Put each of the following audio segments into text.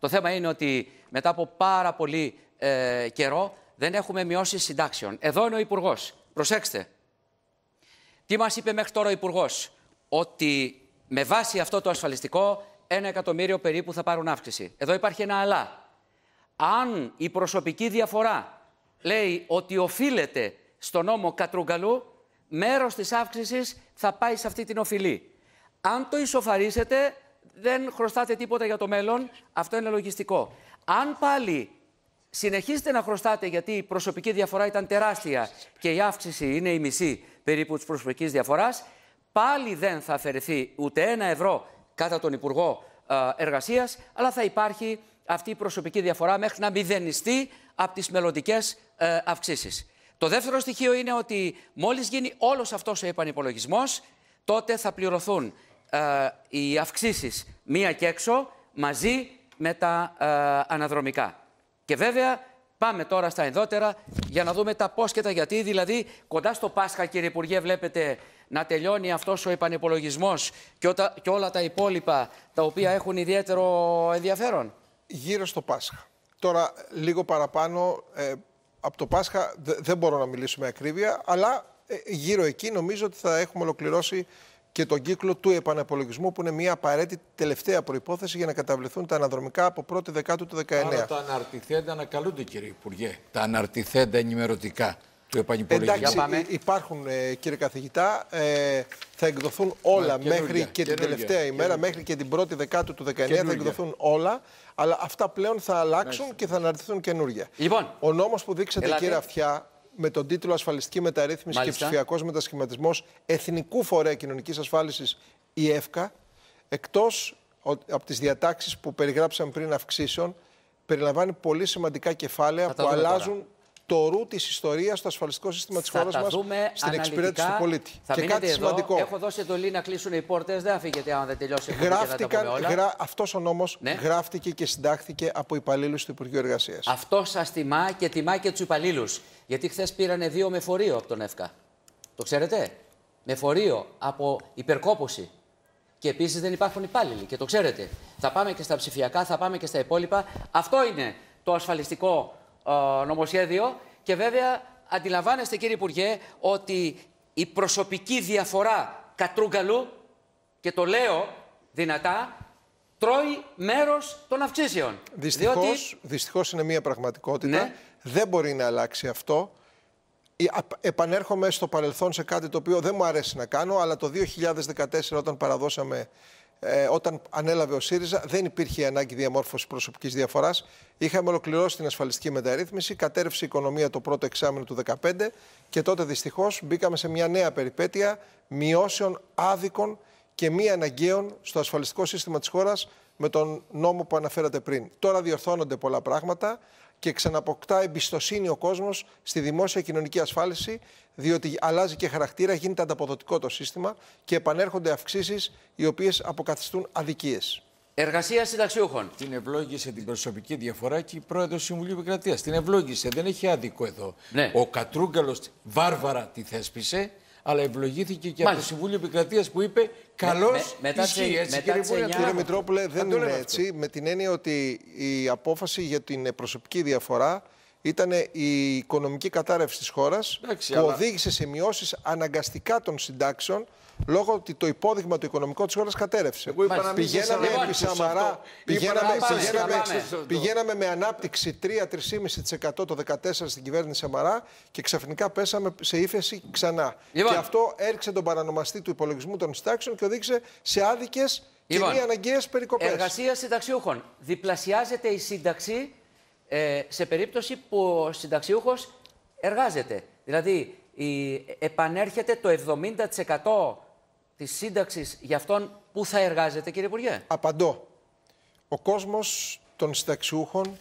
Το θέμα είναι ότι μετά από πάρα πολύ ε, καιρό δεν έχουμε μειώσει συντάξεων. Εδώ είναι ο Υπουργός. Προσέξτε. Τι μας είπε μέχρι τώρα ο Υπουργός, Ότι με βάση αυτό το ασφαλιστικό, ένα εκατομμύριο περίπου θα πάρουν αύξηση. Εδώ υπάρχει ένα αλλά. Αν η προσωπική διαφορά λέει ότι οφείλεται στο νόμο Κατρουγκαλού, μέρος της αύξησης θα πάει σε αυτή την οφειλή. Αν το ισοφαρίσετε, δεν χρωστάτε τίποτα για το μέλλον. Αυτό είναι λογιστικό. Αν πάλι συνεχίσετε να χρωστάτε γιατί η προσωπική διαφορά ήταν τεράστια και η αύξηση είναι η μισή περίπου της προσωπικής διαφοράς, πάλι δεν θα αφαιρεθεί ούτε ένα ευρώ κατά τον Υπουργό ε, εργασίας, αλλά θα υπάρχει αυτή η προσωπική διαφορά μέχρι να μηδενιστεί από τις μελλοντικές ε, αυξήσεις. Το δεύτερο στοιχείο είναι ότι μόλις γίνει όλος αυτός ο επανυπολογισμός, τότε θα πληρωθούν ε, οι αυξήσεις μία και έξω μαζί με τα ε, αναδρομικά. Και βέβαια πάμε τώρα στα ενδότερα για να δούμε τα πώς και τα γιατί. Δηλαδή κοντά στο Πάσχα κύριε Υπουργέ βλέπετε να τελειώνει αυτός ο επανεπολογισμός και, όλα τα υπόλοιπα τα οποία έχουν ιδιαίτερο ενδιαφέρον. Γύρω στο Πάσχα. Τώρα λίγο παραπάνω ε, από το Πάσχα δεν μπορώ να μιλήσω με ακρίβεια αλλά ε, γύρω εκεί νομίζω ότι θα έχουμε ολοκληρώσει και τον κύκλο του επαναπολογισμού, που είναι μια απαραίτητη τελευταία προϋπόθεση για να καταβληθούν τα αναδρομικά από 1η Δεκάτου του 19. Άρα τα αναρτηθέντα ανακαλούνται, κύριε Υπουργέ. Τα αναρτηθέντα ενημερωτικά του επαναπολογισμού. Εντάξει, πάμε. υπάρχουν, ε, κύριε καθηγητά. Ε, θα εκδοθούν όλα μέχρι και, την τελευταία ημέρα, μέχρι και την 1η Δεκάτου του 19 θα εκδοθούν όλα. Αλλά αυτά πλέον θα αλλάξουν και θα αναρτηθούν καινούργια. Λοιπόν, Ο νόμος που δείξατε, Ελάτε. κύριε Αυτιά, με τον τίτλο Ασφαλιστική Μεταρρύθμιση Μάλιστα. και Ψηφιακός Μετασχηματισμός Εθνικού Φορέα Κοινωνικής Ασφάλισης, η ΕΦΚΑ, εκτός από τις διατάξεις που περιγράψαμε πριν αυξήσεων, περιλαμβάνει πολύ σημαντικά κεφάλαια που αλλάζουν το ρου της ιστορίας στο ασφαλιστικό σύστημα της χώρα μα στην εξυπηρέτηση του πολίτη. Θα και κάτι εδώ. σημαντικό. Έχω δώσει εντολή να κλείσουν οι πόρτες. Δεν αφήγεται αν δεν τελειώσει η γρα... Αυτός ο νόμος ναι. γράφτηκε και συντάχθηκε από υπαλλήλους του Υπουργείου Εργασίας. Αυτό σας τιμά και τιμά και τους υπαλλήλους. Γιατί χθες πήρανε δύο με φορείο από τον ΕΦΚΑ. Το ξέρετε. Με φορείο από υπερκόπωση. Και επίσης δεν υπάρχουν υπάλληλοι. Και το ξέρετε. Θα πάμε και στα ψηφιακά, θα πάμε και στα υπόλοιπα. Αυτό είναι το ασφαλιστικό ε, νομοσχέδιο και βέβαια αντιλαμβάνεστε κύριε Υπουργέ ότι η προσωπική διαφορά Κατρούγκαλου και το λέω δυνατά τρώει μέρος των αυξήσεων. Δυστυχώς, διότι... δυστυχώς είναι μια πραγματικότητα. Ναι. Δεν μπορεί να αλλάξει αυτό. Επανέρχομαι στο παρελθόν σε κάτι το οποίο δεν μου αρέσει να κάνω, αλλά το 2014 όταν παραδώσαμε ε, όταν ανέλαβε ο ΣΥΡΙΖΑ, δεν υπήρχε ανάγκη διαμόρφωσης προσωπικής διαφοράς. Είχαμε ολοκληρώσει την ασφαλιστική μεταρρύθμιση, κατέρευσε η οικονομία το πρώτο εξάμεινο του 2015 και τότε δυστυχώς μπήκαμε σε μια νέα περιπέτεια μειώσεων άδικων και μη αναγκαίων στο ασφαλιστικό σύστημα της χώρας με τον νόμο που αναφέρατε πριν. Τώρα διορθώνονται πολλά πράγματα και ξαναποκτά εμπιστοσύνη ο κόσμος στη δημόσια κοινωνική ασφάλιση, διότι αλλάζει και χαρακτήρα, γίνεται ανταποδοτικό το σύστημα και επανέρχονται αυξήσεις οι οποίες αποκαθιστούν αδικίες. Εργασία συνταξιούχων. Την ευλόγησε την προσωπική διαφορά και η πρόεδρος του Συμβουλίου Επικρατείας. Την ευλόγησε, δεν έχει άδικο εδώ. Ναι. Ο Κατρούγκαλος βάρβαρα τη θέσπισε αλλά ευλογήθηκε και Μάλιστα. από το Συμβούλιο Επικρατείας που είπε Καλώς με, μετά ισχύει Μετά έτσι, μετά κύριε, Μητρόπουλε, δεν είναι έτσι. Με την έννοια ότι η απόφαση για την προσωπική διαφορά ήταν η οικονομική κατάρρευση της χώρας που οδήγησε σε μειώσεις αναγκαστικά των συντάξεων λόγω ότι το υπόδειγμα του οικονομικού της χώρας κατέρευσε. πηγαίναμε Σαμαρά, πηγαίναμε, πηγαίναμε, με ανάπτυξη 3-3,5% το 2014 στην κυβέρνηση Σαμαρά και ξαφνικά πέσαμε σε ύφεση ξανά. Και αυτό έριξε τον παρανομαστή του υπολογισμού των συντάξεων και οδήγησε σε άδικες και μη αναγκαίες περικοπές. Εργασία συνταξιούχων. Διπλασιάζεται η σύνταξη ε, σε περίπτωση που ο συνταξιούχος εργάζεται. Δηλαδή, η, επανέρχεται το 70% της σύνταξης για αυτόν που θα εργάζεται, κύριε Υπουργέ. Απαντώ. Ο κόσμος των συνταξιούχων,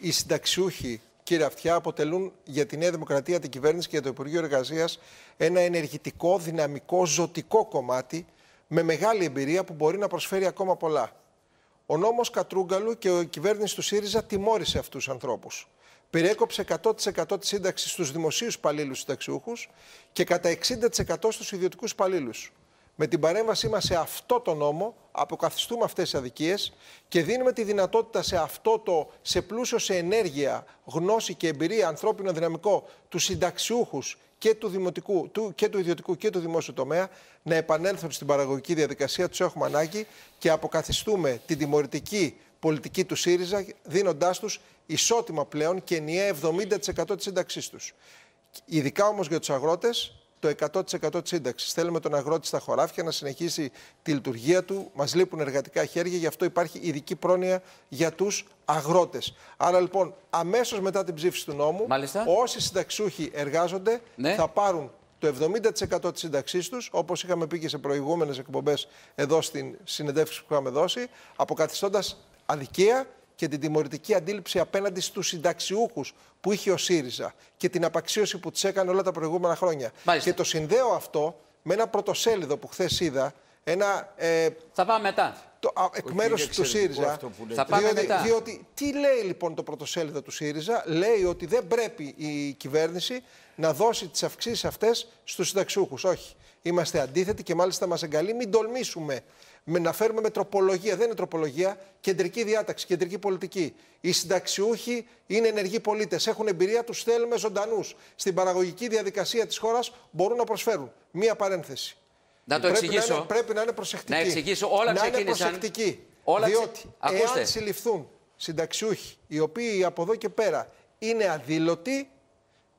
οι, συνταξιούχοι, κύριε Αυτιά, αποτελούν για τη Νέα Δημοκρατία, την κυβέρνηση και για το Υπουργείο Εργασίας ένα ενεργητικό, δυναμικό, ζωτικό κομμάτι με μεγάλη εμπειρία που μπορεί να προσφέρει ακόμα πολλά. Ο νόμος Κατρούγκαλου και η κυβέρνηση του ΣΥΡΙΖΑ τιμώρησε αυτούς τους ανθρώπους. Περιέκοψε 100% τη σύνταξη στους δημοσίους υπαλλήλους συνταξιούχους και κατά 60% στους ιδιωτικούς υπαλλήλους. Με την παρέμβασή μας σε αυτό το νόμο αποκαθιστούμε αυτές τις αδικίες και δίνουμε τη δυνατότητα σε αυτό το σε πλούσιο σε ενέργεια, γνώση και εμπειρία ανθρώπινο δυναμικό τους συνταξιούχους και του, δημοτικού, και του ιδιωτικού και του δημόσιου τομέα να επανέλθουν στην παραγωγική διαδικασία. Τους έχουμε ανάγκη και αποκαθιστούμε την τιμωρητική πολιτική του ΣΥΡΙΖΑ, δίνοντάς τους ισότιμα πλέον και ενιαία 70% τη σύνταξή τους. Ειδικά όμως για τους αγρότες, το 100% τη σύνταξης. Θέλουμε τον αγρότη στα χωράφια να συνεχίσει τη λειτουργία του. Μας λείπουν εργατικά χέρια, γι' αυτό υπάρχει ειδική πρόνοια για τους αγρότες. Άρα λοιπόν, αμέσως μετά την ψήφιση του νόμου, Μάλιστα. όσοι συνταξιούχοι εργάζονται ναι. θα πάρουν το 70% της σύνταξής τους, όπως είχαμε πει και σε προηγούμενες εκπομπές εδώ στην συνεντεύξη που είχαμε δώσει, αποκαθιστώντας αδικία και την τιμωρητική αντίληψη απέναντι στους συνταξιούχους που είχε ο ΣΥΡΙΖΑ και την απαξίωση που τη έκανε όλα τα προηγούμενα χρόνια. Και το συνδέω αυτό με ένα πρωτοσέλιδο που χθες είδα. Ένα, ε, Θα πάμε μετά. Το, α, εκ μέρου του ΣΥΡΙΖΑ. Θα πάμε διότι, μετά. Διότι τι λέει λοιπόν το πρωτοσέλιδο του ΣΥΡΙΖΑ, λέει ότι δεν πρέπει η κυβέρνηση να δώσει τις αυξήσεις αυτές στους συνταξιούχους. Όχι. Είμαστε αντίθετοι και μάλιστα μας εγκαλεί μην τολμήσουμε με, να φέρουμε με τροπολογία, δεν είναι τροπολογία, κεντρική διάταξη, κεντρική πολιτική. Οι συνταξιούχοι είναι ενεργοί πολίτες, έχουν εμπειρία, τους θέλουμε ζωντανούς. Στην παραγωγική διαδικασία της χώρας μπορούν να προσφέρουν. Μία παρένθεση. Να το πρέπει εξηγήσω. πρέπει να είναι προσεκτική. Να εξηγήσω όλα να είναι προσεκτική. Όλα διότι εάν συλληφθούν συνταξιούχοι, οι οποίοι από εδώ και πέρα είναι αδήλωτοι,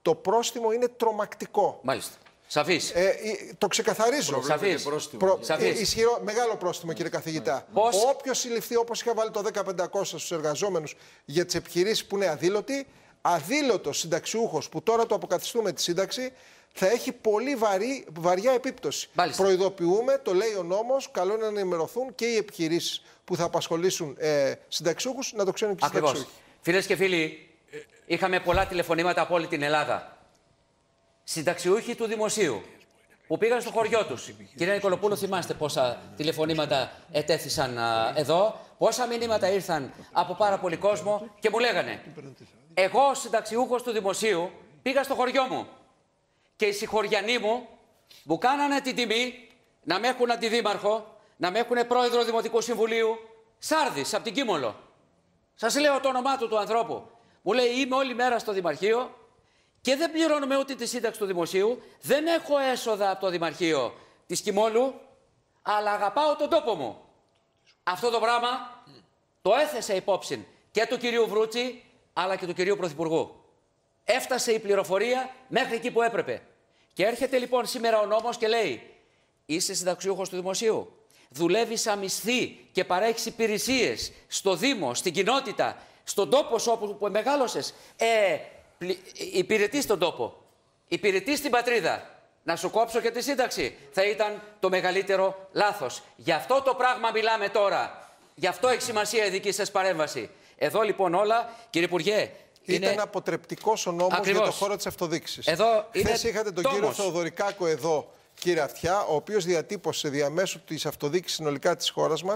το πρόστιμο είναι τρομακτικό. Μάλιστα. Σαφής. Ε, ε, το ξεκαθαρίζω. Σαφή. Προ... Ε, ισχυρό, μεγάλο πρόστιμο, κύριε καθηγητά. Ναι. Πώς... Όποιος συλληφθεί, όπως είχα βάλει το 1500 στους εργαζόμενους για τις επιχειρήσεις που είναι αδήλωτοι, αδήλωτος συνταξιούχος που τώρα το αποκαθιστούμε τη σύνταξη, θα έχει πολύ βαριά επίπτωση. Μάλιστα. Προειδοποιούμε, το λέει ο νόμος, καλό είναι να ενημερωθούν και οι επιχειρήσεις που θα απασχολήσουν ε, συνταξιούχους να το ξέρουν και οι συνταξιούχοι. Φίλες και φίλοι, είχαμε πολλά τηλεφωνήματα από όλη την Ελλάδα συνταξιούχοι του δημοσίου που πήγαν στο χωριό τους. Κύριε Νικολοπούλου, θυμάστε πόσα τηλεφωνήματα ετέθησαν εδώ, πόσα μηνύματα ήρθαν από πάρα πολύ κόσμο και μου λέγανε Εγώ, συνταξιούχος του δημοσίου, πήγα στο χωριό μου και οι συγχωριανοί μου μου κάνανε την τιμή να με έχουν αντιδήμαρχο, να με έχουν πρόεδρο Δημοτικού Συμβουλίου, Σάρδης από την Κίμολο. Σας λέω το όνομά του του ανθρώπου. Μου λέει: Είμαι όλη μέρα στο Δημαρχείο, και δεν πληρώνουμε ούτε τη σύνταξη του δημοσίου, δεν έχω έσοδα από το Δημαρχείο της Κιμόλου, αλλά αγαπάω τον τόπο μου. Αυτό το πράγμα το έθεσε υπόψη και του κυρίου Βρούτσι, αλλά και του κυρίου Πρωθυπουργού. Έφτασε η πληροφορία μέχρι εκεί που έπρεπε. Και έρχεται λοιπόν σήμερα ο νόμος και λέει «Είσαι συνταξιούχος του Δημοσίου, Δουλεύει αμυσθή και παρέχεις υπηρεσίες στο Δήμο, στην κοινότητα, στον τόπο σου όπου μεγάλωσες. Ε, Πλη... Υπηρετεί τον τόπο. Υπηρετεί την πατρίδα. Να σου κόψω και τη σύνταξη. Θα ήταν το μεγαλύτερο λάθος. Γι' αυτό το πράγμα μιλάμε τώρα. Γι' αυτό έχει σημασία η δική σας παρέμβαση. Εδώ λοιπόν όλα, κύριε Υπουργέ, ήταν αποτρεπτικός αποτρεπτικός ο νόμος για το χώρο της αυτοδείξης. Εδώ είναι... Χθες είχατε τον τόμος. κύριο Θεοδωρικάκο εδώ, κύριε Αυτιά, ο οποίος διατύπωσε διαμέσου της αυτοδίκησης συνολικά της χώρας μας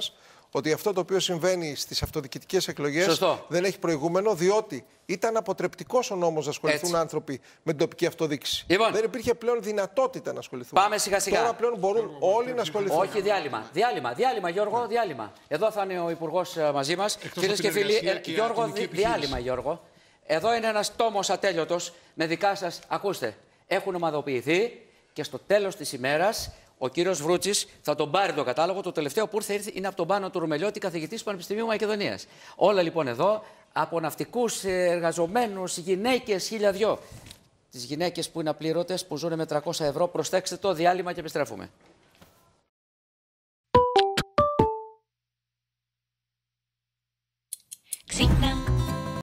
ότι αυτό το οποίο συμβαίνει στις αυτοδιοικητικές εκλογές δεν έχει προηγούμενο, διότι ήταν αποτρεπτικός ο νόμος να ασχοληθούν άνθρωποι με την τοπική αυτοδίκηση. Λοιπόν. Δεν υπήρχε πλέον δυνατότητα να ασχοληθούν. Πάμε σιγά σιγά. Τώρα πλέον μπορούν όλοι να ασχοληθούν. Όχι, διάλειμμα. Διάλειμμα, διάλειμμα Γιώργο, ναι. διάλειμμα. Εδώ θα είναι ο Υπουργός ε, μαζί μας. Κυρίε και φίλοι, ε, Γιώργο, διάλειμμα, Γιώργο. Εδώ είναι ένας τόμος ατέλειωτος με δικά σας. Ακούστε, έχουν ομαδοποιηθεί και στο τέλος της ημέρας ο κύριος Βρούτσης θα τον πάρει το κατάλογο. Το τελευταίο που ήρθε είναι από τον πάνω του Ρουμελιώτη, καθηγητή του Πανεπιστημίου Μακεδονίας. Όλα λοιπόν εδώ, από ναυτικούς, εργαζομένους, γυναίκες, χίλια δυο. Τις γυναίκες που είναι απληρώτε, που ζουν με 300 ευρώ, προσθέξτε το διάλειμμα και επιστρέφουμε.